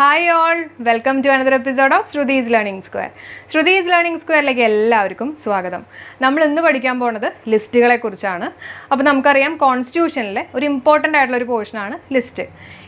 hi all welcome to another episode of Shruti's learning square Shruti's learning സ്ക്വയറിലേക്ക് എല്ലാവർക്കും സ്വാഗതം നമ്മൾ ഇന്ന് പഠിക്കാൻ പോകുന്നത് ലിസ്റ്റുകളെക്കുറിച്ചാണ് അപ്പോൾ നമുക്കറിയാം കോൺസ്റ്റിറ്റ്യൂഷനിലെ ഒരു ഇമ്പോർട്ടൻ്റ് ആയിട്ടുള്ള ഒരു പോർഷനാണ് ലിസ്റ്റ്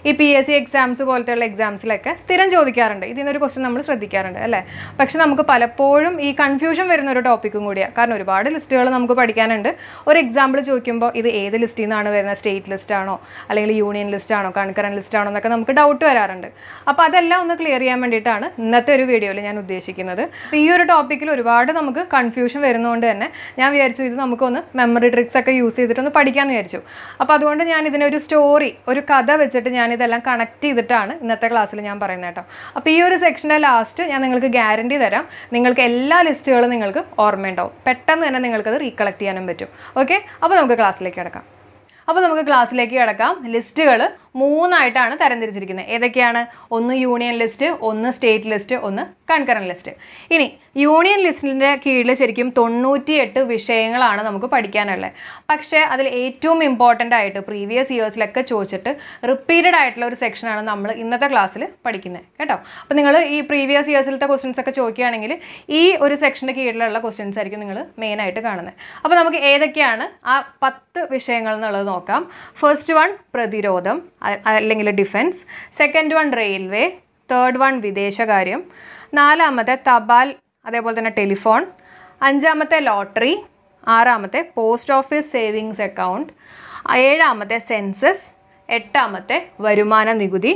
ഈ പി എസ് സി എക്സാംസ് പോലത്തെയുള്ള എക്സാംസിലൊക്കെ സ്ഥിരം ചോദിക്കാറുണ്ട് ഇതിൽ നിന്നൊരു ക്വസ്റ്റ്യൻ നമ്മൾ ശ്രദ്ധിക്കാറുണ്ട് അല്ലേ പക്ഷെ നമുക്ക് പലപ്പോഴും ഈ കൺഫ്യൂഷൻ വരുന്ന ഒരു ടോപ്പിക്കും കൂടിയാണ് കാരണം ഒരുപാട് ലിസ്റ്റുകൾ നമുക്ക് പഠിക്കാനുണ്ട് ഒരു എക്സാമ്പിൾ ചോദിക്കുമ്പോൾ ഇത് ഏത് ലിസ്റ്റിൽ നിന്നാണ് വരുന്നത് സ്റ്റേറ്റ് ലിസ്റ്റ് ആണോ അല്ലെങ്കിൽ യൂണിയൻ ലിസ്റ്റ് ആണോ കൺകറൻ ലിസ്റ്റ് ആണോ എന്നൊക്കെ നമുക്ക് ഡൗട്ട് വരാറുണ്ട് അപ്പോൾ അതെല്ലാം ഒന്ന് ക്ലിയർ ചെയ്യാൻ വേണ്ടിയിട്ടാണ് ഇന്നത്തെ ഒരു വീഡിയോയിൽ ഞാൻ ഉദ്ദേശിക്കുന്നത് ഈ ഒരു ടോപ്പിക്കിൽ ഒരുപാട് നമുക്ക് കൺഫ്യൂഷൻ വരുന്നതുകൊണ്ട് തന്നെ ഞാൻ വിചാരിച്ചു ഇത് നമുക്കൊന്ന് മെമ്മറി ട്രിക്സ് ഒക്കെ യൂസ് ചെയ്തിട്ടൊന്ന് പഠിക്കാമെന്ന് വിചാരിച്ചു അപ്പോൾ അതുകൊണ്ട് ഞാൻ ഇതിനൊരു സ്റ്റോറി ഒരു കഥ വെച്ചിട്ട് ഞാൻ ഞാനിതെല്ലാം കണക്ട് ചെയ്തിട്ടാണ് ഇന്നത്തെ ക്ലാസ്സിൽ ഞാൻ പറയുന്നത് കേട്ടോ അപ്പോൾ ഈ ഒരു സെക്ഷൻ്റെ ലാസ്റ്റ് ഞാൻ നിങ്ങൾക്ക് ഗ്യാരണ്ടി തരാം നിങ്ങൾക്ക് എല്ലാ ലിസ്റ്റുകളും നിങ്ങൾക്ക് ഓർമ്മയുണ്ടാവും പെട്ടെന്ന് തന്നെ നിങ്ങൾക്കത് റീകളക്ട് ചെയ്യാനും പറ്റും ഓക്കെ അപ്പോൾ നമുക്ക് ക്ലാസ്സിലേക്ക് കിടക്കാം അപ്പോൾ നമുക്ക് ക്ലാസ്സിലേക്ക് കിടക്കാം ലിസ്റ്റുകൾ മൂന്നായിട്ടാണ് തരംതിരിച്ചിരിക്കുന്നത് ഏതൊക്കെയാണ് ഒന്ന് യൂണിയൻ ലിസ്റ്റ് ഒന്ന് സ്റ്റേറ്റ് ലിസ്റ്റ് ഒന്ന് കൺകറൻ ലിസ്റ്റ് ഇനി യൂണിയൻ ലിസ്റ്റിൻ്റെ കീഴിൽ ശരിക്കും തൊണ്ണൂറ്റിയെട്ട് വിഷയങ്ങളാണ് നമുക്ക് പഠിക്കാനുള്ളത് പക്ഷേ അതിൽ ഏറ്റവും ഇമ്പോർട്ടൻ്റ് ആയിട്ട് പ്രീവിയസ് ഇയേഴ്സിലൊക്കെ ചോദിച്ചിട്ട് റിപ്പീറ്റഡ് ആയിട്ടുള്ള ഒരു സെക്ഷനാണ് നമ്മൾ ഇന്നത്തെ ക്ലാസ്സിൽ പഠിക്കുന്നത് കേട്ടോ അപ്പോൾ നിങ്ങൾ ഈ പ്രീവിയസ് ഇയേഴ്സിലത്തെ ക്വസ്റ്റ്യൻസ് ഒക്കെ ചോദിക്കുകയാണെങ്കിൽ ഈ ഒരു സെക്ഷൻ്റെ കീഴിലുള്ള ക്വസ്റ്റ്യൻസ് ആയിരിക്കും നിങ്ങൾ മെയിനായിട്ട് കാണുന്നത് അപ്പോൾ നമുക്ക് ഏതൊക്കെയാണ് ആ പത്ത് വിഷയങ്ങൾ എന്നുള്ളത് നോക്കാം ഫസ്റ്റ് വൺ പ്രതിരോധം അല്ലെങ്കിൽ defence second one railway third one വിദേശകാര്യം നാലാമത്തെ തപാൽ അതേപോലെ തന്നെ ടെലിഫോൺ അഞ്ചാമത്തെ ലോട്ടറി ആറാമത്തെ പോസ്റ്റ് ഓഫീസ് സേവിങ്സ് അക്കൗണ്ട് ഏഴാമത്തെ സെൻസസ് എട്ടാമത്തെ വരുമാന നികുതി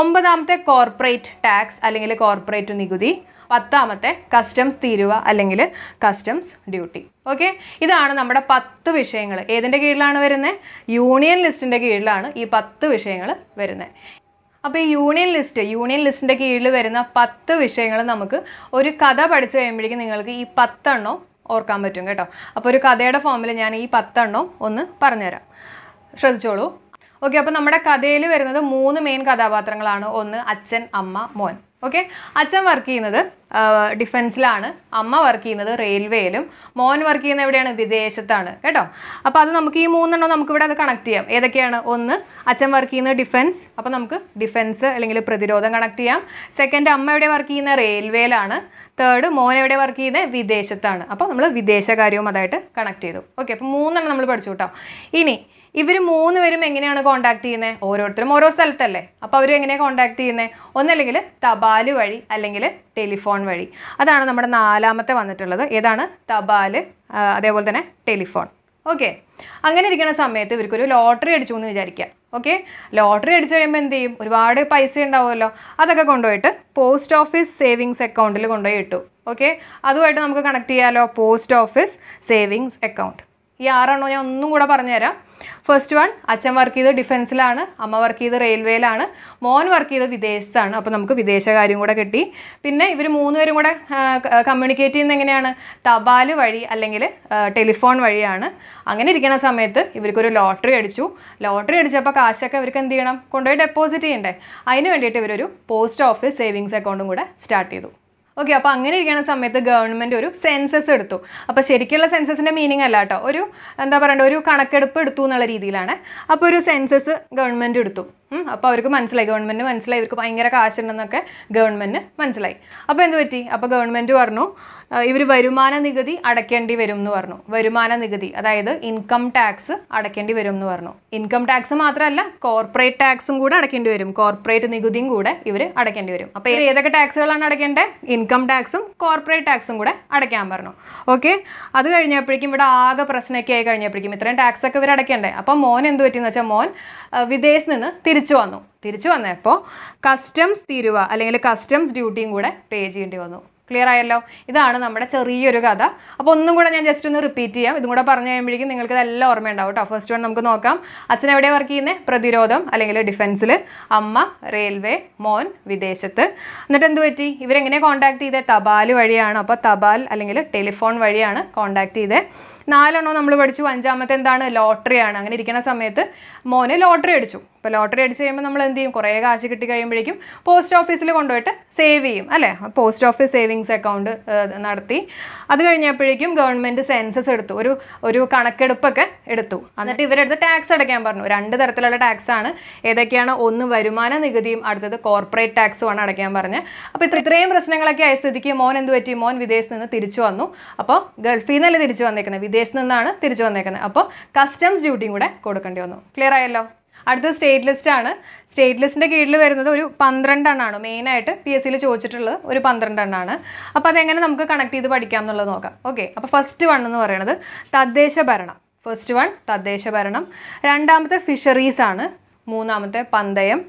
ഒമ്പതാമത്തെ കോർപ്പറേറ്റ് ടാക്സ് അല്ലെങ്കിൽ കോർപ്പറേറ്റ് നികുതി പത്താമത്തെ കസ്റ്റംസ് തീരുവ അല്ലെങ്കിൽ കസ്റ്റംസ് ഡ്യൂട്ടി ഓക്കെ ഇതാണ് നമ്മുടെ പത്ത് വിഷയങ്ങൾ ഏതിൻ്റെ കീഴിലാണ് വരുന്നത് യൂണിയൻ ലിസ്റ്റിൻ്റെ കീഴിലാണ് ഈ പത്ത് വിഷയങ്ങൾ വരുന്നത് അപ്പോൾ ഈ യൂണിയൻ ലിസ്റ്റ് യൂണിയൻ ലിസ്റ്റിൻ്റെ കീഴിൽ വരുന്ന പത്ത് വിഷയങ്ങൾ നമുക്ക് ഒരു കഥ പഠിച്ചു കഴിയുമ്പോഴേക്കും നിങ്ങൾക്ക് ഈ പത്തെണ്ണം ഓർക്കാൻ പറ്റും കേട്ടോ അപ്പോൾ ഒരു കഥയുടെ ഫോമിൽ ഞാൻ ഈ പത്തെണ്ണം ഒന്ന് പറഞ്ഞുതരാം ശ്രദ്ധിച്ചോളൂ ഓക്കെ അപ്പോൾ നമ്മുടെ കഥയിൽ വരുന്നത് മൂന്ന് മെയിൻ കഥാപാത്രങ്ങളാണ് ഒന്ന് അച്ഛൻ അമ്മ മോൻ ഓക്കെ അച്ഛൻ വർക്ക് ചെയ്യുന്നത് ഡിഫൻസിലാണ് അമ്മ വർക്ക് ചെയ്യുന്നത് റെയിൽവേയിലും മോൻ വർക്ക് ചെയ്യുന്നത് എവിടെയാണ് വിദേശത്താണ് കേട്ടോ അപ്പോൾ അത് നമുക്ക് ഈ മൂന്നെണ്ണം നമുക്കിവിടെ അത് കണക്ട് ചെയ്യാം ഏതൊക്കെയാണ് ഒന്ന് അച്ഛൻ വർക്ക് ചെയ്യുന്നത് ഡിഫൻസ് അപ്പോൾ നമുക്ക് ഡിഫൻസ് അല്ലെങ്കിൽ പ്രതിരോധം കണക്ട് ചെയ്യാം സെക്കൻഡ് അമ്മ എവിടെ വർക്ക് ചെയ്യുന്നത് റെയിൽവേയിലാണ് തേർഡ് മോൻ എവിടെ വർക്ക് ചെയ്യുന്നത് വിദേശത്താണ് അപ്പോൾ നമ്മൾ വിദേശകാര്യവും അതായിട്ട് കണക്ട് ചെയ്തു ഓക്കെ അപ്പോൾ മൂന്നെണ്ണം നമ്മൾ പഠിച്ചു കേട്ടോ ഇനി ഇവർ മൂന്ന് പേരും എങ്ങനെയാണ് കോൺടാക്ട് ചെയ്യുന്നത് ഓരോരുത്തരും ഓരോ സ്ഥലത്തല്ലേ അപ്പോൾ അവർ എങ്ങനെയാണ് കോൺടാക്ട് ചെയ്യുന്നത് ഒന്നല്ലെങ്കിൽ തപാല് വഴി അല്ലെങ്കിൽ ടെലിഫോൺ വഴി അതാണ് നമ്മുടെ നാലാമത്തെ വന്നിട്ടുള്ളത് ഏതാണ് തപാല് അതേപോലെ തന്നെ ടെലിഫോൺ ഓക്കെ അങ്ങനെ ഇരിക്കുന്ന സമയത്ത് ഇവർക്കൊരു ലോട്ടറി അടിച്ചു എന്ന് വിചാരിക്കുക ഓക്കെ ലോട്ടറി അടിച്ചു കഴിയുമ്പോൾ എന്ത് ചെയ്യും ഒരുപാട് പൈസ ഉണ്ടാവുമല്ലോ അതൊക്കെ കൊണ്ടുപോയിട്ട് പോസ്റ്റ് ഓഫീസ് സേവിങ്സ് അക്കൗണ്ടിൽ കൊണ്ടുപോയി ഇട്ടു ഓക്കെ അതുമായിട്ട് നമുക്ക് കണക്ട് ചെയ്യാമല്ലോ പോസ്റ്റ് ഓഫീസ് സേവിങ്സ് അക്കൗണ്ട് ഈ ആറാണോ ഞാൻ ഒന്നും കൂടെ പറഞ്ഞുതരാം ഫസ്റ്റ് വൺ അച്ഛൻ വർക്ക് ചെയ്ത് ഡിഫൻസിലാണ് അമ്മ വർക്ക് ചെയ്ത് റെയിൽവേയിലാണ് മോൻ വർക്ക് ചെയ്ത് വിദേശത്താണ് അപ്പോൾ നമുക്ക് വിദേശകാര്യം കൂടെ കിട്ടി പിന്നെ ഇവർ മൂന്നുപേരും കൂടെ കമ്മ്യൂണിക്കേറ്റ് ചെയ്യുന്ന എങ്ങനെയാണ് തപാൽ വഴി അല്ലെങ്കിൽ ടെലിഫോൺ വഴിയാണ് അങ്ങനെ ഇരിക്കുന്ന സമയത്ത് ഇവർക്കൊരു ലോട്ടറി അടിച്ചു ലോട്ടറി അടിച്ചപ്പോൾ കാശൊക്കെ ഇവർക്ക് എന്ത് ചെയ്യണം കൊണ്ടുപോയി ഡെപ്പോസിറ്റ് ചെയ്യണ്ടേ അതിന് വേണ്ടിയിട്ട് ഇവരൊരു പോസ്റ്റ് ഓഫീസ് സേവിങ്സ് അക്കൗണ്ടും കൂടെ സ്റ്റാർട്ട് ചെയ്തു ഓക്കെ അപ്പോൾ അങ്ങനെ ഇരിക്കുന്ന സമയത്ത് ഗവൺമെൻറ് ഒരു സെൻസസ് എടുത്തു അപ്പോൾ ശരിക്കുള്ള സെൻസസിൻ്റെ മീനിങ് അല്ല കേട്ടോ ഒരു എന്താ പറയണ്ട ഒരു കണക്കെടുപ്പ് എടുത്തു എന്നുള്ള രീതിയിലാണ് അപ്പോൾ ഒരു സെൻസസ് ഗവൺമെൻറ് എടുത്തു അപ്പോൾ അവർക്ക് മനസ്സിലായി ഗവൺമെൻറ് മനസ്സിലായി ഇവർക്ക് ഭയങ്കര കാശുണ്ടെന്നൊക്കെ ഗവൺമെൻറ് മനസ്സിലായി അപ്പോൾ എന്ത് പറ്റി അപ്പോൾ ഗവൺമെൻറ് പറഞ്ഞു ഇവർ വരുമാന നികുതി അടയ്ക്കേണ്ടി വരും എന്ന് പറഞ്ഞു വരുമാന നികുതി അതായത് ഇൻകം ടാക്സ് അടയ്ക്കേണ്ടി വരും എന്ന് പറഞ്ഞു ഇൻകം ടാക്സ് മാത്രമല്ല കോർപ്പറേറ്റ് ടാക്സും കൂടെ അടയ്ക്കേണ്ടി വരും കോർപ്പറേറ്റ് നികുതിയും കൂടെ ഇവർ അടയ്ക്കേണ്ടി വരും അപ്പോൾ ഇവർ ഏതൊക്കെ ടാക്സുകളാണ് അടയ്ക്കേണ്ടത് ഇൻകം ടാക്സും കോർപ്പറേറ്റ് ടാക്സും കൂടെ അടയ്ക്കാൻ പറഞ്ഞു ഓക്കെ അത് കഴിഞ്ഞപ്പോഴേക്കും ഇവിടെ ആകെ പ്രശ്നമൊക്കെ ആയി കഴിഞ്ഞപ്പോഴേക്കും ഇത്രയും ടാക്സൊക്കെ ഇവർ അടയ്ക്കേണ്ടേ അപ്പോൾ മോൻ എന്ത് പറ്റിയെന്ന് വെച്ചാൽ മോൻ വിദേശത്ത് നിന്ന് തിരിച്ചു വന്നു തിരിച്ചു വന്നപ്പോൾ കസ്റ്റംസ് തീരുവ അല്ലെങ്കിൽ കസ്റ്റംസ് ഡ്യൂട്ടിയും കൂടെ പേ ചെയ്യേണ്ടി വന്നു ക്ലിയർ ആയല്ലോ ഇതാണ് നമ്മുടെ ചെറിയൊരു കഥ അപ്പോൾ ഒന്നും കൂടെ ഞാൻ ജസ്റ്റ് ഒന്ന് റിപ്പീറ്റ് ചെയ്യാം ഇതും കൂടെ പറഞ്ഞു കഴിയുമ്പോഴേക്കും നിങ്ങൾക്ക് ഇതെല്ലാം ഓർമ്മയുണ്ടാവും കേട്ടോ ഫസ്റ്റ് വൺ നമുക്ക് നോക്കാം അച്ഛൻ എവിടെ വർക്ക് ചെയ്യുന്നത് പ്രതിരോധം അല്ലെങ്കിൽ ഡിഫൻസിൽ അമ്മ റെയിൽവേ മോൻ വിദേശത്ത് എന്നിട്ട് എന്ത് പറ്റി ഇവരെങ്ങനെ കോൺടാക്ട് ചെയ്തത് തപാൽ വഴിയാണ് അപ്പോൾ തപാൽ അല്ലെങ്കിൽ ടെലിഫോൺ വഴിയാണ് കോൺടാക്ട് ചെയ്തത് നാലെണ്ണോ നമ്മൾ പഠിച്ചു അഞ്ചാമത്തെ എന്താണ് ലോട്ടറിയാണ് അങ്ങനെ ഇരിക്കുന്ന സമയത്ത് മോനെ ലോട്ടറി അടിച്ചു അപ്പോൾ ലോട്ടറി അടിച്ച് കഴിയുമ്പോൾ നമ്മൾ എന്ത് ചെയ്യും കുറേ കാശ് കിട്ടി കഴിയുമ്പോഴേക്കും പോസ്റ്റ് ഓഫീസിൽ കൊണ്ടുപോയിട്ട് സേവ് ചെയ്യും അല്ലേ പോസ്റ്റ് ഓഫീസ് സേവിങ്സ് അക്കൗണ്ട് നടത്തി അത് കഴിഞ്ഞപ്പോഴേക്കും ഗവൺമെൻറ് സെൻസസ് എടുത്തു ഒരു ഒരു കണക്കെടുപ്പൊക്കെ എടുത്തു എന്നിട്ട് ഇവരെടുത്ത് ടാക്സ് അടയ്ക്കാൻ പറഞ്ഞു രണ്ട് തരത്തിലുള്ള ടാക്സ് ആണ് ഏതൊക്കെയാണ് ഒന്ന് വരുമാന നികുതിയും അടുത്തത് കോർപ്പറേറ്റ് ടാക്സുമാണ് അടയ്ക്കാൻ പറഞ്ഞ് അപ്പോൾ ഇത്ര ഇത്രയും പ്രശ്നങ്ങളൊക്കെ ആയ സ്ഥിതിക്ക് മോൻ എന്ത് പറ്റി മോൻ വിദേശത്ത് നിന്ന് തിരിച്ചു വന്നു അപ്പോൾ ഗൾഫിൽ നിന്നല്ലേ തിരിച്ചു വന്നേക്കുന്നത് വിദേശത്ത് നിന്നാണ് തിരിച്ചു വന്നേക്കുന്നത് അപ്പോൾ കസ്റ്റംസ് ഡ്യൂട്ടിയും കൂടെ കൊടുക്കേണ്ടി വന്നു ക്ലിയർ ആയല്ലോ അടുത്ത സ്റ്റേറ്റ് ലിസ്റ്റ് ആണ് സ്റ്റേറ്റ് ലിസ്റ്റിൻ്റെ കീഴിൽ വരുന്നത് ഒരു പന്ത്രണ്ട് എണ്ണാണ് മെയിനായിട്ട് പി എസ് സിയിൽ ചോദിച്ചിട്ടുള്ളത് ഒരു പന്ത്രണ്ട് എണ്ണാണ് അപ്പോൾ അതെങ്ങനെ നമുക്ക് കണക്ട് ചെയ്ത് പഠിക്കാം എന്നുള്ളത് നോക്കാം ഓക്കെ അപ്പോൾ ഫസ്റ്റ് വൺ എന്ന് പറയുന്നത് തദ്ദേശ ഭരണം ഫസ്റ്റ് വൺ തദ്ദേശ ഭരണം രണ്ടാമത്തെ ഫിഷറീസ് ആണ് മൂന്നാമത്തെ പന്തയം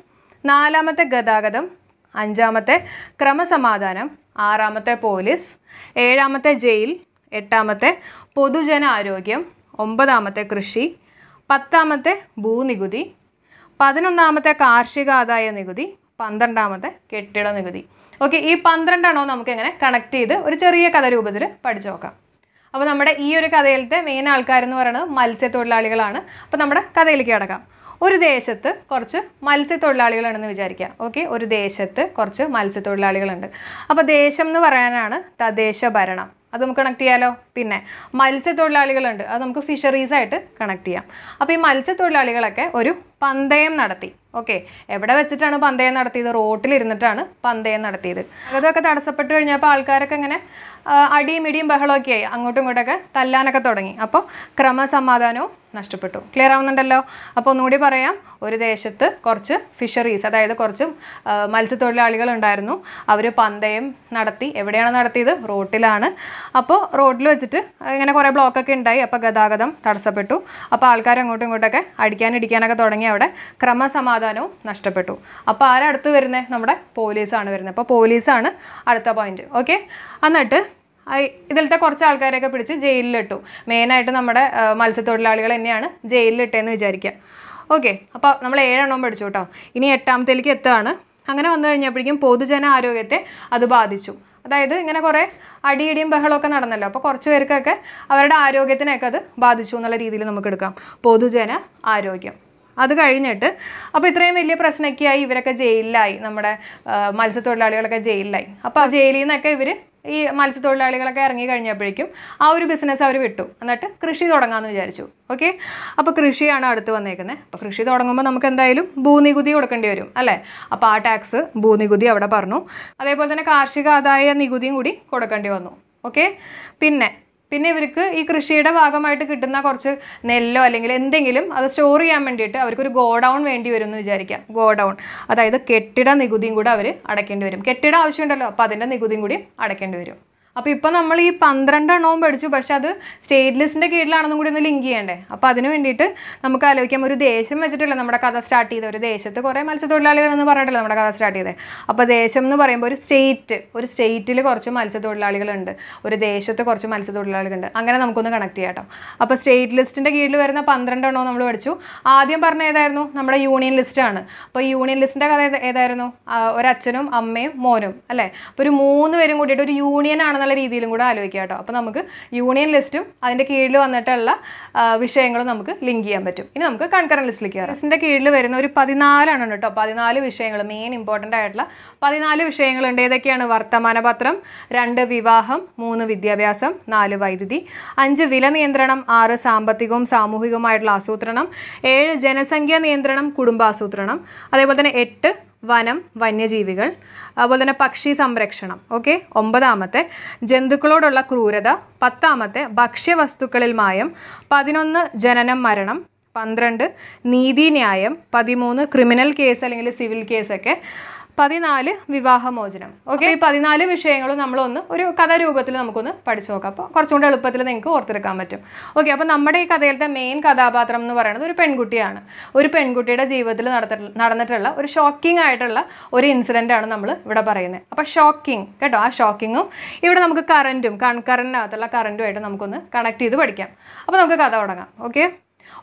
നാലാമത്തെ ഗതാഗതം അഞ്ചാമത്തെ ക്രമസമാധാനം ആറാമത്തെ പോലീസ് ഏഴാമത്തെ ജയിൽ എട്ടാമത്തെ പൊതുജന ആരോഗ്യം ഒമ്പതാമത്തെ കൃഷി പത്താമത്തെ ഭൂനികുതി പതിനൊന്നാമത്തെ കാർഷിക ആദായ നികുതി പന്ത്രണ്ടാമത്തെ കെട്ടിട നികുതി ഓക്കെ ഈ പന്ത്രണ്ടെണ്ണോ എങ്ങനെ കണക്ട് ചെയ്ത് ഒരു ചെറിയ കഥ രൂപത്തിൽ പഠിച്ചു നോക്കാം അപ്പോൾ നമ്മുടെ ഈ ഒരു കഥയിലത്തെ മെയിൻ ആൾക്കാരെന്ന് പറയുന്നത് മത്സ്യത്തൊഴിലാളികളാണ് അപ്പോൾ നമ്മുടെ കഥയിലേക്ക് കിടക്കാം ഒരു ദേശത്ത് കുറച്ച് മത്സ്യത്തൊഴിലാളികളുണ്ടെന്ന് വിചാരിക്കുക ഓക്കെ ഒരു ദേശത്ത് കുറച്ച് മത്സ്യത്തൊഴിലാളികളുണ്ട് അപ്പോൾ ദേശം എന്ന് പറയാനാണ് തദ്ദേശ ഭരണം അത് നമുക്ക് കണക്ട് ചെയ്യാമല്ലോ പിന്നെ മത്സ്യത്തൊഴിലാളികളുണ്ട് അത് നമുക്ക് ഫിഷറീസായിട്ട് കണക്ട് ചെയ്യാം അപ്പോൾ ഈ മത്സ്യത്തൊഴിലാളികളൊക്കെ ഒരു പന്തയം നടത്തി ഓക്കെ എവിടെ വെച്ചിട്ടാണ് പന്തയം നടത്തിയത് റോട്ടിലിരുന്നിട്ടാണ് പന്തയം നടത്തിയത് അതൊക്കെ തടസ്സപ്പെട്ട് കഴിഞ്ഞപ്പോൾ ആൾക്കാരൊക്കെ ഇങ്ങനെ അടിയും ഇടിയും ബഹളമൊക്കെ ആയി അങ്ങോട്ടും ഇങ്ങോട്ടൊക്കെ തല്ലാനൊക്കെ തുടങ്ങി അപ്പോൾ ക്രമസമാധാനവും നഷ്ടപ്പെട്ടു ക്ലിയർ ആവുന്നുണ്ടല്ലോ അപ്പോൾ ഒന്നുകൂടി പറയാം ഒരു ദേശത്ത് കുറച്ച് ഫിഷറീസ് അതായത് കുറച്ച് മത്സ്യത്തൊഴിലാളികൾ ഉണ്ടായിരുന്നു അവർ പന്തയം നടത്തി എവിടെയാണ് നടത്തിയത് റോട്ടിലാണ് അപ്പോൾ റോഡിൽ വെച്ചിട്ട് ഇങ്ങനെ കുറേ ബ്ലോക്കൊക്കെ ഉണ്ടായി അപ്പോൾ ഗതാഗതം തടസ്സപ്പെട്ടു അപ്പോൾ ആൾക്കാർ അങ്ങോട്ടും ഇങ്ങോട്ടൊക്കെ അടിക്കാനിടിക്കാനൊക്കെ തുടങ്ങി അവിടെ ക്രമസമാധാനവും നഷ്ടപ്പെട്ടു അപ്പോൾ ആരടുത്ത് വരുന്നത് നമ്മുടെ പോലീസാണ് വരുന്നത് അപ്പോൾ പോലീസാണ് അടുത്ത പോയിന്റ് ഓക്കെ എന്നിട്ട് ഇതിലത്തെ കുറച്ച് ആൾക്കാരെയൊക്കെ പിടിച്ച് ജയിലിലിട്ടു മെയിനായിട്ട് നമ്മുടെ മത്സ്യത്തൊഴിലാളികൾ തന്നെയാണ് ജയിലിലിട്ടേന്ന് വിചാരിക്കുക ഓക്കെ അപ്പോൾ നമ്മൾ ഏഴെണ്ണം പഠിച്ചു കേട്ടോ ഇനി എട്ടാമത്തേലേക്ക് എത്തുകയാണ് അങ്ങനെ വന്നു കഴിഞ്ഞപ്പോഴേക്കും പൊതുജന ആരോഗ്യത്തെ അത് ബാധിച്ചു അതായത് ഇങ്ങനെ കുറേ അടിയടിയും ബഹളമൊക്കെ നടന്നല്ലോ അപ്പോൾ കുറച്ച് പേർക്കൊക്കെ അവരുടെ ആരോഗ്യത്തിനൊക്കെ അത് ബാധിച്ചു എന്നുള്ള രീതിയിൽ നമുക്ക് എടുക്കാം പൊതുജന ആരോഗ്യം അത് കഴിഞ്ഞിട്ട് അപ്പോൾ ഇത്രയും വലിയ പ്രശ്നമൊക്കെ ആയി ഇവരൊക്കെ ജയിലിലായി നമ്മുടെ മത്സ്യത്തൊഴിലാളികളൊക്കെ ജയിലിലായി അപ്പോൾ ജയിലിൽ നിന്നൊക്കെ ഇവർ ഈ മത്സ്യത്തൊഴിലാളികളൊക്കെ ഇറങ്ങി കഴിഞ്ഞപ്പോഴേക്കും ആ ഒരു ബിസിനസ് അവർ വിട്ടു എന്നിട്ട് കൃഷി തുടങ്ങാമെന്ന് വിചാരിച്ചു ഓക്കെ അപ്പോൾ കൃഷിയാണ് അടുത്ത് വന്നേക്കുന്നത് അപ്പോൾ കൃഷി തുടങ്ങുമ്പോൾ നമുക്ക് എന്തായാലും ഭൂനികുതി കൊടുക്കേണ്ടി വരും അല്ലേ അപ്പോൾ ആ ടാക്സ് ഭൂനികുതി അവിടെ പറഞ്ഞു അതേപോലെ തന്നെ കാർഷിക ആദായ നികുതിയും കൂടി കൊടുക്കേണ്ടി വന്നു ഓക്കെ പിന്നെ പിന്നെ ഇവർക്ക് ഈ കൃഷിയുടെ ഭാഗമായിട്ട് കിട്ടുന്ന കുറച്ച് നെല്ലോ അല്ലെങ്കിൽ എന്തെങ്കിലും അത് സ്റ്റോർ ചെയ്യാൻ വേണ്ടിയിട്ട് അവർക്കൊരു ഗോഡൗൺ വേണ്ടി വരും എന്ന് വിചാരിക്കാം ഗോഡൗൺ അതായത് കെട്ടിട നികുതിയും കൂടെ അവർ അടയ്ക്കേണ്ടി വരും കെട്ടിട ആവശ്യമുണ്ടല്ലോ അപ്പോൾ അതിൻ്റെ നികുതിയും കൂടി അടയ്ക്കേണ്ടി വരും അപ്പോൾ ഇപ്പോൾ നമ്മൾ ഈ പന്ത്രണ്ട് എണ്ണവും പഠിച്ചു പക്ഷെ അത് സ്റ്റേറ്റ് ലിസ്റ്റിൻ്റെ കീഴിലാണെന്നും കൂടി ഒന്ന് ലിങ്ക് ചെയ്യണ്ടേ അപ്പോൾ അതിന് വേണ്ടിയിട്ട് നമുക്ക് ആലോചിക്കാം ഒരു ദേശം വെച്ചിട്ടില്ല നമ്മുടെ കഥ സ്റ്റാർട്ട് ചെയ്ത ഒരു ദേശത്ത് കുറേ മത്സ്യത്തൊഴിലാളികൾ എന്ന് പറഞ്ഞിട്ടില്ല നമ്മുടെ കഥ സ്റ്റാർട്ട് ചെയ്തത് അപ്പോൾ ദേശം എന്ന് പറയുമ്പോൾ ഒരു സ്റ്റേറ്റ് ഒരു സ്റ്റേറ്റിൽ കുറച്ച് മത്സ്യത്തൊഴിലാളികളുണ്ട് ഒരു ദേശത്ത് കുറച്ച് മത്സ്യത്തൊഴിലാളികളുണ്ട് അങ്ങനെ നമുക്കൊന്ന് കണക്ട് ചെയ്യാം കേട്ടോ അപ്പോൾ സ്റ്റേറ്റ് ലിസ്റ്റിൻ്റെ കീഴിൽ വരുന്ന പന്ത്രണ്ട് എണ്ണവും നമ്മൾ പഠിച്ചു ആദ്യം പറഞ്ഞ ഏതായിരുന്നു നമ്മുടെ യൂണിയൻ ലിസ്റ്റാണ് അപ്പോൾ യൂണിയൻ ലിസ്റ്റിൻ്റെ കഥ ഏതായിരുന്നു ഒരച്ഛനും അമ്മയും മോനും അല്ലേ അപ്പോൾ ഒരു മൂന്ന് പേരും കൂടിയിട്ട് ഒരു യൂണിയൻ ആണെന്നുള്ള എന്നുള്ള രീതിയിലും കൂടെ ആലോചിക്കുക കേട്ടോ അപ്പോൾ നമുക്ക് യൂണിയൻ ലിസ്റ്റും അതിൻ്റെ കീഴിൽ വന്നിട്ടുള്ള വിഷയങ്ങളും നമുക്ക് ലിങ്ക് ചെയ്യാൻ പറ്റും ഇനി നമുക്ക് കൺകറൻ ലിസ്റ്റിലേക്ക് കയറാം ലിസ്റ്റിൻ്റെ കീഴിൽ വരുന്ന ഒരു പതിനാലാണ് കേട്ടോ പതിനാല് വിഷയങ്ങൾ മെയിൻ ഇമ്പോർട്ടൻ്റ് ആയിട്ടുള്ള പതിനാല് വിഷയങ്ങളുണ്ട് ഏതൊക്കെയാണ് വർത്തമാനപത്രം രണ്ട് വിവാഹം മൂന്ന് വിദ്യാഭ്യാസം നാല് വൈദ്യുതി അഞ്ച് വില നിയന്ത്രണം ആറ് സാമ്പത്തികവും സാമൂഹികവുമായിട്ടുള്ള ആസൂത്രണം ഏഴ് ജനസംഖ്യാ നിയന്ത്രണം കുടുംബാസൂത്രണം അതേപോലെ തന്നെ എട്ട് വനം വന്യജീവികൾ അതുപോലെ തന്നെ പക്ഷി സംരക്ഷണം ഓക്കെ ഒമ്പതാമത്തെ ജന്തുക്കളോടുള്ള ക്രൂരത പത്താമത്തെ ഭക്ഷ്യവസ്തുക്കളിൽ മായം പതിനൊന്ന് ജനനം മരണം പന്ത്രണ്ട് നീതിന്യായം പതിമൂന്ന് ക്രിമിനൽ കേസ് അല്ലെങ്കിൽ സിവിൽ കേസൊക്കെ പതിനാല് വിവാഹമോചനം ഓക്കെ ഈ പതിനാല് വിഷയങ്ങളും നമ്മളൊന്ന് ഒരു കഥാരൂപത്തിൽ നമുക്കൊന്ന് പഠിച്ചു നോക്കാം അപ്പോൾ കുറച്ചുകൂടി എളുപ്പത്തിൽ നിങ്ങൾക്ക് ഓർത്തെടുക്കാൻ പറ്റും ഓക്കെ അപ്പോൾ നമ്മുടെ ഈ കഥയിലത്തെ മെയിൻ കഥാപാത്രം എന്ന് പറയുന്നത് ഒരു പെൺകുട്ടിയാണ് ഒരു പെൺകുട്ടിയുടെ ജീവിതത്തിൽ നടന്നിട്ടുള്ള ഒരു ഷോക്കിംഗ് ആയിട്ടുള്ള ഒരു ഇൻസിഡൻ്റ് ആണ് നമ്മൾ ഇവിടെ പറയുന്നത് അപ്പോൾ ഷോക്കിംഗ് കേട്ടോ ആ ഷോക്കിങ്ങും ഇവിടെ നമുക്ക് കറൻറ്റും കൺ കറൻറ്റിനകത്തുള്ള കറൻറ്റുമായിട്ട് നമുക്കൊന്ന് കണക്ട് ചെയ്ത് പഠിക്കാം അപ്പോൾ നമുക്ക് കഥ തുടങ്ങാം ഓക്കെ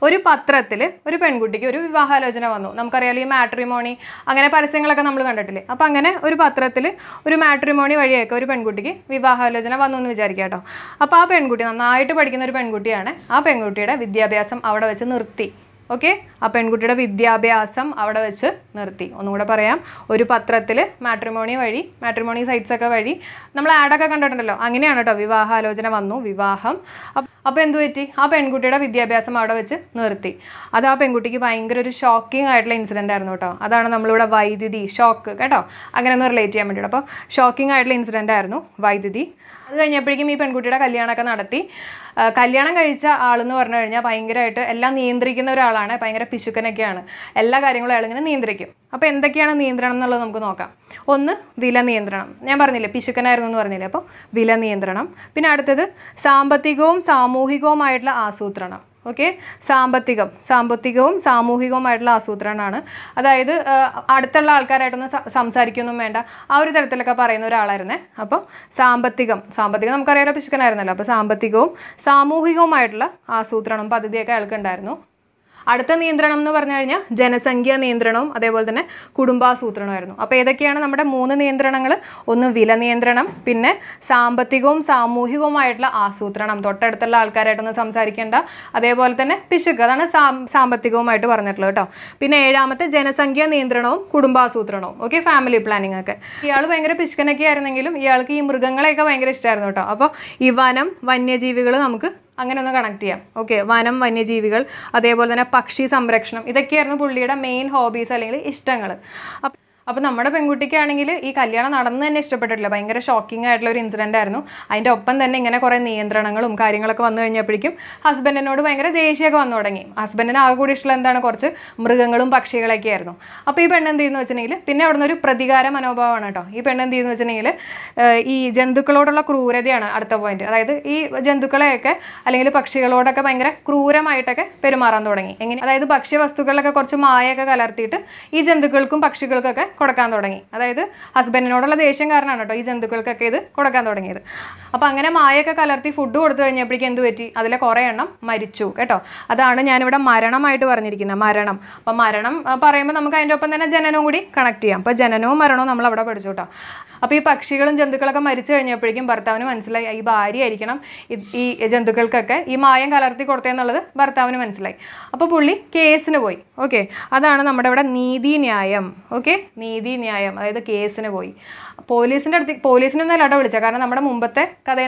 ഒരു പത്രത്തിൽ ഒരു പെൺകുട്ടിക്ക് ഒരു വിവാഹാലോചന വന്നു നമുക്കറിയാലോ ഈ മാട്രിമോണി അങ്ങനെ പരസ്യങ്ങളൊക്കെ നമ്മൾ കണ്ടിട്ടില്ലേ അപ്പോൾ അങ്ങനെ ഒരു പത്രത്തിൽ ഒരു മാട്രിമോണി വഴിയൊക്കെ ഒരു പെൺകുട്ടിക്ക് വിവാഹാലോചന വന്നു എന്ന് വിചാരിക്കുക കേട്ടോ അപ്പോൾ ആ പെൺകുട്ടി നന്നായിട്ട് പഠിക്കുന്ന ഒരു പെൺകുട്ടിയാണ് ആ പെൺകുട്ടിയുടെ വിദ്യാഭ്യാസം അവിടെ വെച്ച് നിർത്തി ഓക്കെ ആ പെൺകുട്ടിയുടെ വിദ്യാഭ്യാസം അവിടെ വെച്ച് നിർത്തി ഒന്നുകൂടെ പറയാം ഒരു പത്രത്തിൽ മാട്രിമോണി വഴി മാട്രിമോണി സൈറ്റ്സൊക്കെ വഴി നമ്മൾ ആഡൊക്കെ കണ്ടിട്ടുണ്ടല്ലോ അങ്ങനെയാണ് കേട്ടോ വിവാഹാലോചന വന്നു വിവാഹം അപ്പോൾ എന്തു പറ്റി ആ പെൺകുട്ടിയുടെ വിദ്യാഭ്യാസം അവിടെ വെച്ച് നിർത്തി അത് ആ പെൺകുട്ടിക്ക് ഭയങ്കര ഒരു ഷോക്കിംഗ് ആയിട്ടുള്ള ഇൻസിഡൻ്റ് ആയിരുന്നു കേട്ടോ അതാണ് നമ്മളിവിടെ വൈദ്യുതി ഷോക്ക് കേട്ടോ അങ്ങനെ ഒന്ന് റിലേറ്റ് ചെയ്യാൻ വേണ്ടിയിട്ട് അപ്പോൾ ഷോക്കിംഗ് ആയിട്ടുള്ള ഇൻസിഡൻ്റ് ആയിരുന്നു വൈദ്യുതി അത് കഴിഞ്ഞപ്പോഴേക്കും ഈ പെൺകുട്ടിയുടെ കല്യാണമൊക്കെ നടത്തി കല്യാണം കഴിച്ച ആളെന്ന് പറഞ്ഞു കഴിഞ്ഞാൽ ഭയങ്കരമായിട്ട് എല്ലാം നിയന്ത്രിക്കുന്ന ഒരാളാണ് ഭയങ്കര പിശുക്കനൊക്കെയാണ് എല്ലാ കാര്യങ്ങളും അയാളിങ്ങനെ നിയന്ത്രിക്കും അപ്പോൾ എന്തൊക്കെയാണ് നിയന്ത്രണം എന്നുള്ളത് നമുക്ക് നോക്കാം ഒന്ന് വില നിയന്ത്രണം ഞാൻ പറഞ്ഞില്ലേ പിശുക്കനായിരുന്നു എന്ന് പറഞ്ഞില്ലേ അപ്പോൾ വില നിയന്ത്രണം പിന്നെ അടുത്തത് സാമ്പത്തികവും സാമൂഹികവുമായിട്ടുള്ള ആസൂത്രണം ഓക്കെ സാമ്പത്തികം സാമ്പത്തികവും സാമൂഹികവുമായിട്ടുള്ള ആസൂത്രണമാണ് അതായത് അടുത്തുള്ള ആൾക്കാരായിട്ടൊന്നും സംസാരിക്കൊന്നും വേണ്ട ആ ഒരു തരത്തിലൊക്കെ പറയുന്ന ഒരാളായിരുന്നേ അപ്പം സാമ്പത്തികം സാമ്പത്തികം നമുക്കറിയാലോ പിശുക്കനായിരുന്നല്ലോ അപ്പോൾ സാമ്പത്തികവും സാമൂഹികവുമായിട്ടുള്ള ആസൂത്രണം പദ്ധതിയൊക്കെ അയാൾക്ക് ഉണ്ടായിരുന്നു അടുത്ത നിയന്ത്രണം എന്ന് പറഞ്ഞു കഴിഞ്ഞാൽ ജനസംഖ്യാ നിയന്ത്രണവും അതേപോലെ തന്നെ കുടുംബാസൂത്രണമായിരുന്നു അപ്പോൾ ഏതൊക്കെയാണ് നമ്മുടെ മൂന്ന് നിയന്ത്രണങ്ങൾ ഒന്ന് വില നിയന്ത്രണം പിന്നെ സാമ്പത്തികവും സാമൂഹികവുമായിട്ടുള്ള ആസൂത്രണം തൊട്ടടുത്തുള്ള ആൾക്കാരായിട്ടൊന്ന് സംസാരിക്കേണ്ട അതേപോലെ തന്നെ പിശുക്ക് അതാണ് സാമ്പത്തികവുമായിട്ട് പറഞ്ഞിട്ടുള്ളത് കേട്ടോ പിന്നെ ഏഴാമത്തെ ജനസംഖ്യാ നിയന്ത്രണവും കുടുംബാസൂത്രണവും ഓക്കെ ഫാമിലി പ്ലാനിങ് ഒക്കെ ഇയാൾ ഭയങ്കര പിശുക്കനൊക്കെ ആയിരുന്നെങ്കിലും ഇയാൾക്ക് ഈ മൃഗങ്ങളെയൊക്കെ ഭയങ്കര ഇഷ്ടമായിരുന്നു കേട്ടോ അപ്പോൾ ഈ വനം വന്യജീവികൾ നമുക്ക് അങ്ങനെ ഒന്ന് കണക്ട് ചെയ്യാം ഓക്കെ വനം വന്യജീവികൾ അതേപോലെ തന്നെ പക്ഷി സംരക്ഷണം ഇതൊക്കെയായിരുന്നു പുള്ളിയുടെ മെയിൻ ഹോബീസ് അല്ലെങ്കിൽ ഇഷ്ടങ്ങൾ അപ്പം അപ്പോൾ നമ്മുടെ പെൺകുട്ടിക്കാണെങ്കിൽ ഈ കല്യാണം നടന്നു തന്നെ ഇഷ്ടപ്പെട്ടിട്ടില്ല ഭയങ്കര ഷോക്കിംഗ് ആയിട്ടുള്ള ഒരു ഇൻസിഡൻ്റ് ആയിരുന്നു അതിൻ്റെ ഒപ്പം തന്നെ ഇങ്ങനെ കുറേ നിയന്ത്രണങ്ങളും കാര്യങ്ങളൊക്കെ വന്നു കഴിഞ്ഞപ്പോഴേക്കും ഹസ്ബൻഡിനോട് ഭയങ്കര ദേഷ്യമൊക്കെ വന്നു തുടങ്ങി ഹസ്ബൻഡിന് ആകെ കൂടി ഇഷ്ടമുള്ള എന്താണ് കുറച്ച് മൃഗങ്ങളും പക്ഷികളൊക്കെ ആയിരുന്നു അപ്പോൾ ഈ പെണ്ണ് എന്ത് ചെയ്യുന്നു വെച്ചിട്ടുണ്ടെങ്കിൽ പിന്നെ അവിടെ നിന്ന് ഒരു പ്രതികാര മനോഭാവമാണ് കേട്ടോ ഈ പെണ്ണ് എന്ത് ചെയ്യുന്നു വെച്ചിട്ടുണ്ടെങ്കിൽ ഈ ജന്തുക്കളോടുള്ള ക്രൂരതയാണ് അടുത്ത പോയിന്റ് അതായത് ഈ ജന്തുക്കളെയൊക്കെ അല്ലെങ്കിൽ പക്ഷികളോടൊക്കെ ഭയങ്കര ക്രൂരമായിട്ടൊക്കെ പെരുമാറാൻ തുടങ്ങി എങ്ങനെ അതായത് ഭക്ഷ്യവസ്തുക്കളിലൊക്കെ കുറച്ച് മായൊക്കെ കലർത്തിയിട്ട് ഈ ജന്തുക്കൾക്കും പക്ഷികൾക്കൊക്കെ കൊടുക്കാൻ തുടങ്ങി അതായത് ഹസ്ബൻഡിനോടുള്ള ദേഷ്യം കാരണമാണ് കേട്ടോ ഈ ജന്തുക്കൾക്കൊക്കെ ഇത് കൊടുക്കാൻ തുടങ്ങിയത് അപ്പോൾ അങ്ങനെ മായയൊക്കെ കലർത്തി ഫുഡ് കൊടുത്തു കഴിഞ്ഞപ്പോഴേക്കും എന്ത് പറ്റി അതിലെ കുറേ എണ്ണം മരിച്ചു കേട്ടോ അതാണ് ഞാനിവിടെ മരണമായിട്ട് പറഞ്ഞിരിക്കുന്നത് മരണം അപ്പോൾ മരണം പറയുമ്പോൾ നമുക്ക് അതിൻ്റെ ഒപ്പം തന്നെ ജനനവും കൂടി കണക്ട് ചെയ്യാം അപ്പോൾ ജനനവും മരണവും നമ്മൾ അവിടെ പഠിച്ചു കേട്ടോ അപ്പോൾ ഈ പക്ഷികളും ജന്തുക്കളൊക്കെ മരിച്ചു കഴിഞ്ഞപ്പോഴേക്കും ഭർത്താവിന് മനസ്സിലായി ഈ ഭാര്യ ആയിരിക്കണം ഈ ജന്തുക്കൾക്കൊക്കെ ഈ മായം കലർത്തി കൊടുത്തതെന്നുള്ളത് ഭർത്താവിന് മനസ്സിലായി അപ്പോൾ പുള്ളി കേസിന് പോയി ഓക്കെ അതാണ് നമ്മുടെ ഇവിടെ നീതിന്യായം ഓക്കെ നീതിന്യായം അതായത് കേസിന് പോയി പോലീസിൻ്റെ അടുത്ത് പോലീസിനൊന്നും അല്ലാട്ടോ വിളിച്ചത് കാരണം നമ്മുടെ മുമ്പത്തെ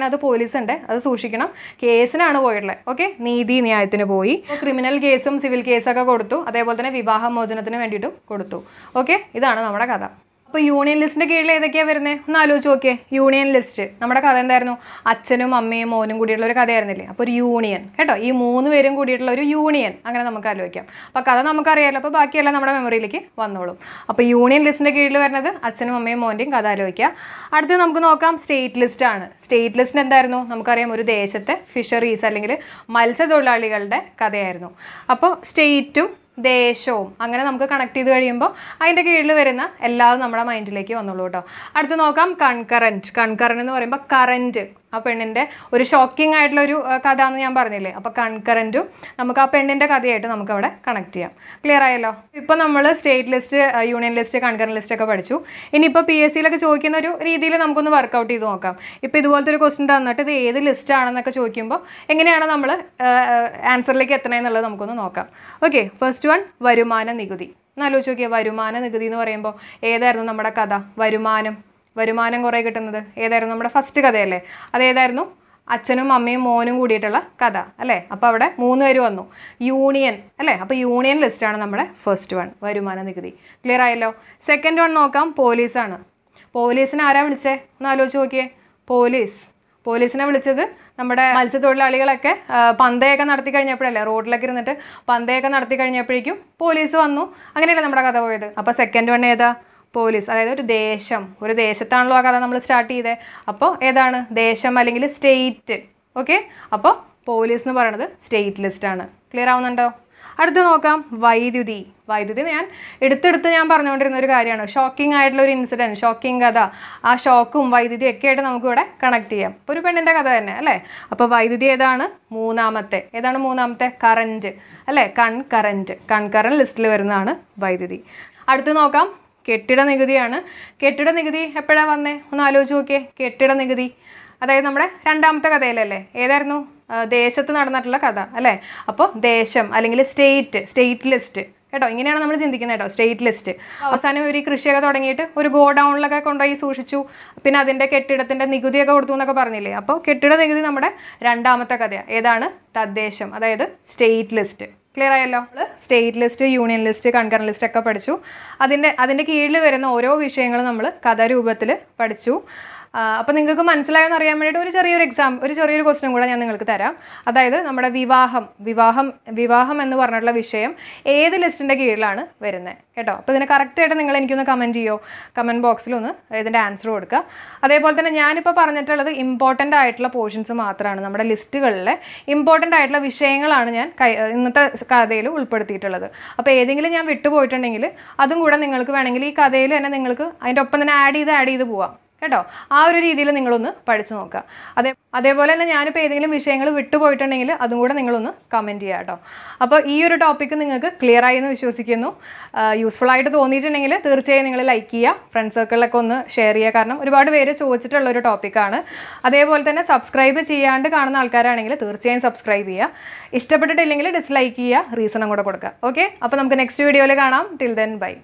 അത് പോലീസുണ്ട് അത് സൂക്ഷിക്കണം കേസിനാണ് പോയിട്ടുള്ളത് ഓക്കെ നീതിന്യായത്തിന് പോയി ക്രിമിനൽ കേസും സിവിൽ കേസൊക്കെ കൊടുത്തു അതേപോലെ തന്നെ വിവാഹമോചനത്തിന് വേണ്ടിയിട്ടും കൊടുത്തു ഓക്കെ ഇതാണ് നമ്മുടെ കഥ അപ്പോൾ യൂണിയൻ ലിസ്റ്റിൻ്റെ കീഴിൽ ഏതൊക്കെയാണ് വരുന്നത് ഒന്ന് ആലോചിച്ച് നോക്കിയേ യൂണിയൻ ലിസ്റ്റ് നമ്മുടെ കഥ എന്തായിരുന്നു അച്ഛനും അമ്മയും മോനും കൂടിയുള്ള ഒരു കഥയായിരുന്നില്ലേ അപ്പോൾ ഒരു യൂണിയൻ കേട്ടോ ഈ മൂന്ന് പേരും കൂടിയിട്ടുള്ള ഒരു യൂണിയൻ അങ്ങനെ നമുക്ക് ആലോചിക്കാം അപ്പോൾ കഥ നമുക്കറിയാമല്ലോ അപ്പോൾ ബാക്കിയെല്ലാം നമ്മുടെ മെമ്മറിയിലേക്ക് വന്നോളും അപ്പോൾ യൂണിയൻ ലിസ്റ്റിൻ്റെ കീഴിൽ വരുന്നത് അച്ഛനും അമ്മയും മോൻ്റെയും കഥ ആലോചിക്കുക അടുത്ത് നമുക്ക് നോക്കാം സ്റ്റേറ്റ് ലിസ്റ്റാണ് സ്റ്റേറ്റ് ലിസ്റ്റ് എന്തായിരുന്നു നമുക്കറിയാം ഒരു ദേശത്തെ ഫിഷറീസ് അല്ലെങ്കിൽ മത്സ്യത്തൊഴിലാളികളുടെ കഥയായിരുന്നു അപ്പോൾ സ്റ്റേറ്റും ദേശവും അങ്ങനെ നമുക്ക് കണക്ട് ചെയ്ത് കഴിയുമ്പോൾ അതിൻ്റെ കീഴിൽ വരുന്ന എല്ലാതും നമ്മുടെ മൈൻഡിലേക്ക് വന്നുള്ളൂ കേട്ടോ അടുത്ത് നോക്കാം കൺകറൻറ്റ് കൺകറൻറ്റ് എന്ന് പറയുമ്പോൾ കറൻറ്റ് ആ പെണ്ണിൻ്റെ ഒരു ഷോക്കിംഗ് ആയിട്ടുള്ള ഒരു കഥ എന്ന് ഞാൻ പറഞ്ഞില്ലേ അപ്പോൾ കൺകറൻറ്റും നമുക്ക് ആ പെണ്ണിൻ്റെ കഥയായിട്ട് നമുക്ക് അവിടെ കണക്ട് ചെയ്യാം ക്ലിയർ ആയല്ലോ ഇപ്പോൾ നമ്മൾ state list union list concurrent list ഒക്കെ പഠിച്ചു ഇനിയിപ്പോൾ പി എസ് സിയിലൊക്കെ ചോദിക്കുന്ന ഒരു രീതിയിൽ നമുക്കൊന്ന് വർക്കൗട്ട് ചെയ്ത് നോക്കാം ഇപ്പോൾ ഇതുപോലത്തെ ഒരു ക്വസ്റ്റൻ തന്നിട്ട് ഇത് ഏത് ലിസ്റ്റ് ആണെന്നൊക്കെ ചോദിക്കുമ്പോൾ എങ്ങനെയാണ് നമ്മൾ ആൻസറിലേക്ക് എത്തണമെന്നുള്ളത് നമുക്കൊന്ന് നോക്കാം ഓക്കെ ഫസ്റ്റ് വൺ വരുമാന നികുതി എന്നാലോചിച്ച് നോക്കിയാൽ വരുമാന നികുതി എന്ന് പറയുമ്പോൾ ഏതായിരുന്നു നമ്മുടെ കഥ വരുമാനം വരുമാനം കുറേ കിട്ടുന്നത് ഏതായിരുന്നു നമ്മുടെ ഫസ്റ്റ് കഥയല്ലേ അതേതായിരുന്നു അച്ഛനും അമ്മയും മോനും കൂടിയിട്ടുള്ള കഥ അല്ലേ അപ്പോൾ അവിടെ മൂന്ന് പേര് വന്നു യൂണിയൻ അല്ലേ അപ്പോൾ യൂണിയൻ ലിസ്റ്റാണ് നമ്മുടെ ഫസ്റ്റ് വൺ വരുമാന നികുതി ക്ലിയർ ആയല്ലോ സെക്കൻഡ് വൺ നോക്കാം പോലീസാണ് പോലീസിനെ ആരാ വിളിച്ചേ ഒന്ന് ആലോചിച്ച് നോക്കിയേ പോലീസ് പോലീസിനെ വിളിച്ചത് നമ്മുടെ മത്സ്യത്തൊഴിലാളികളൊക്കെ പന്തയൊക്കെ നടത്തി കഴിഞ്ഞപ്പോഴല്ലേ റോഡിലൊക്കെ ഇരുന്നിട്ട് പന്തയൊക്കെ നടത്തി കഴിഞ്ഞപ്പോഴേക്കും പോലീസ് വന്നു അങ്ങനെയല്ലേ നമ്മുടെ കഥ പോയത് അപ്പോൾ സെക്കൻഡ് വൺ ഏതാ പോലീസ് അതായത് ഒരു ദേശം ഒരു ദേശത്താണല്ലോ ആ കഥ നമ്മൾ സ്റ്റാർട്ട് ചെയ്തത് അപ്പോൾ ഏതാണ് ദേശം അല്ലെങ്കിൽ സ്റ്റേറ്റ് ഓക്കെ അപ്പോൾ പോലീസ് എന്ന് പറയുന്നത് സ്റ്റേറ്റ് ലിസ്റ്റാണ് ക്ലിയർ ആവുന്നുണ്ടോ അടുത്ത് നോക്കാം വൈദ്യുതി വൈദ്യുതി ഞാൻ എടുത്തെടുത്ത് ഞാൻ പറഞ്ഞുകൊണ്ടിരുന്ന ഒരു കാര്യമാണ് ഷോക്കിംഗ് ആയിട്ടുള്ള ഒരു ഇൻസിഡൻറ്റ് ഷോക്കിംഗ് കഥ ആ ഷോക്കും വൈദ്യുതിയും ഒക്കെ ആയിട്ട് നമുക്കിവിടെ കണക്ട് ചെയ്യാം അപ്പോൾ ഒരു പെണ്ണിൻ്റെ കഥ തന്നെ അല്ലേ അപ്പോൾ വൈദ്യുതി ഏതാണ് മൂന്നാമത്തെ ഏതാണ് മൂന്നാമത്തെ കറൻറ്റ് അല്ലേ കൺ കറൻറ്റ് കൺ കറൻറ്റ് ലിസ്റ്റിൽ വരുന്നതാണ് വൈദ്യുതി അടുത്ത് നോക്കാം കെട്ടിട നികുതിയാണ് കെട്ടിട നികുതി എപ്പോഴാണ് വന്നേ ഒന്ന് ആലോചിച്ച് നോക്കിയേ കെട്ടിട നികുതി അതായത് നമ്മുടെ രണ്ടാമത്തെ കഥയിലല്ലേ ഏതായിരുന്നു ദേശത്ത് നടന്നിട്ടുള്ള കഥ അല്ലേ അപ്പോൾ ദേശം അല്ലെങ്കിൽ സ്റ്റേറ്റ് സ്റ്റേറ്റ് ലിസ്റ്റ് കേട്ടോ ഇങ്ങനെയാണ് നമ്മൾ ചിന്തിക്കുന്നത് കേട്ടോ സ്റ്റേറ്റ് ലിസ്റ്റ് അവസാനം ഇവർ കൃഷിയൊക്കെ തുടങ്ങിയിട്ട് ഒരു ഗോഡൗണിലൊക്കെ കൊണ്ടുപോയി സൂക്ഷിച്ചു പിന്നെ അതിൻ്റെ കെട്ടിടത്തിൻ്റെ നികുതിയൊക്കെ കൊടുത്തു എന്നൊക്കെ പറഞ്ഞില്ലേ അപ്പോൾ കെട്ടിട നികുതി നമ്മുടെ രണ്ടാമത്തെ കഥയാണ് ഏതാണ് തദ്ദേശം അതായത് സ്റ്റേറ്റ് ലിസ്റ്റ് ക്ലിയർ ആയല്ലോ നമ്മൾ state list union list concurrent list ഒക്കെ പഠിച്ചു അതിൻ്റെ അതിൻ്റെ കീഴിൽ വരുന്ന ഓരോ വിഷയങ്ങളും നമ്മൾ കഥാരൂപത്തിൽ പഠിച്ചു അപ്പോൾ നിങ്ങൾക്ക് മനസ്സിലായെന്ന് അറിയാൻ വേണ്ടിയിട്ട് ഒരു ചെറിയൊരു എക്സാം ഒരു ചെറിയൊരു ക്വസ്റ്റ്യൻ കൂടെ ഞാൻ നിങ്ങൾക്ക് തരാം അതായത് നമ്മുടെ വിവാഹം വിവാഹം വിവാഹം എന്ന് പറഞ്ഞിട്ടുള്ള വിഷയം ഏത് ലിസ്റ്റിൻ്റെ കീഴിലാണ് വരുന്നത് കേട്ടോ അപ്പോൾ ഇതിന് കറക്റ്റായിട്ട് നിങ്ങൾ എനിക്കൊന്ന് കമൻറ്റ് ചെയ്യോ കമൻറ്റ് ബോക്സിലൊന്ന് ഇതിൻ്റെ ആൻസർ കൊടുക്കുക അതേപോലെ തന്നെ ഞാനിപ്പോൾ പറഞ്ഞിട്ടുള്ളത് ഇമ്പോർട്ടൻ്റ് ആയിട്ടുള്ള പോർഷൻസ് മാത്രമാണ് നമ്മുടെ ലിസ്റ്റുകളിലെ ഇമ്പോർട്ടൻ്റ് ആയിട്ടുള്ള വിഷയങ്ങളാണ് ഞാൻ ഇന്നത്തെ കഥയിൽ ഉൾപ്പെടുത്തിയിട്ടുള്ളത് അപ്പോൾ ഏതെങ്കിലും ഞാൻ വിട്ടുപോയിട്ടുണ്ടെങ്കിൽ അതും കൂടെ നിങ്ങൾക്ക് വേണമെങ്കിൽ ഈ കഥയിൽ തന്നെ നിങ്ങൾക്ക് അതിൻ്റെ ഒപ്പം തന്നെ ആഡ് ചെയ്ത് ആഡ് ചെയ്ത് പോവാം കേട്ടോ ആ ഒരു രീതിയിൽ നിങ്ങളൊന്ന് പഠിച്ചു നോക്കുക അതേ അതേപോലെ തന്നെ ഞാനിപ്പോൾ ഏതെങ്കിലും വിഷയങ്ങൾ വിട്ടുപോയിട്ടുണ്ടെങ്കിൽ അതും കൂടെ നിങ്ങളൊന്ന് കമൻറ്റ് ചെയ്യുക കേട്ടോ അപ്പോൾ ഈ ഒരു ടോപ്പിക്ക് നിങ്ങൾക്ക് ക്ലിയർ ആയി എന്ന് വിശ്വസിക്കുന്നു യൂസ്ഫുൾ ആയിട്ട് തോന്നിയിട്ടുണ്ടെങ്കിൽ തീർച്ചയായും നിങ്ങൾ ലൈക്ക് ചെയ്യുക ഫ്രണ്ട് സർക്കിളിലൊക്കെ ഒന്ന് ഷെയർ ചെയ്യുക കാരണം ഒരുപാട് പേര് ചോദിച്ചിട്ടുള്ള ഒരു ടോപ്പിക്കാണ് അതേപോലെ തന്നെ സബ്സ്ക്രൈബ് ചെയ്യാണ്ട് കാണുന്ന ആൾക്കാരാണെങ്കിൽ തീർച്ചയായും സബ്സ്ക്രൈബ് ചെയ്യുക ഇഷ്ടപ്പെട്ടിട്ടില്ലെങ്കിൽ ഡിസ്ലൈക്ക് ചെയ്യുക റീസണും കൂടെ കൊടുക്കുക ഓക്കെ അപ്പോൾ നമുക്ക് നെക്സ്റ്റ് വീഡിയോയിൽ കാണാം ടിൽ ദെൻ ബൈ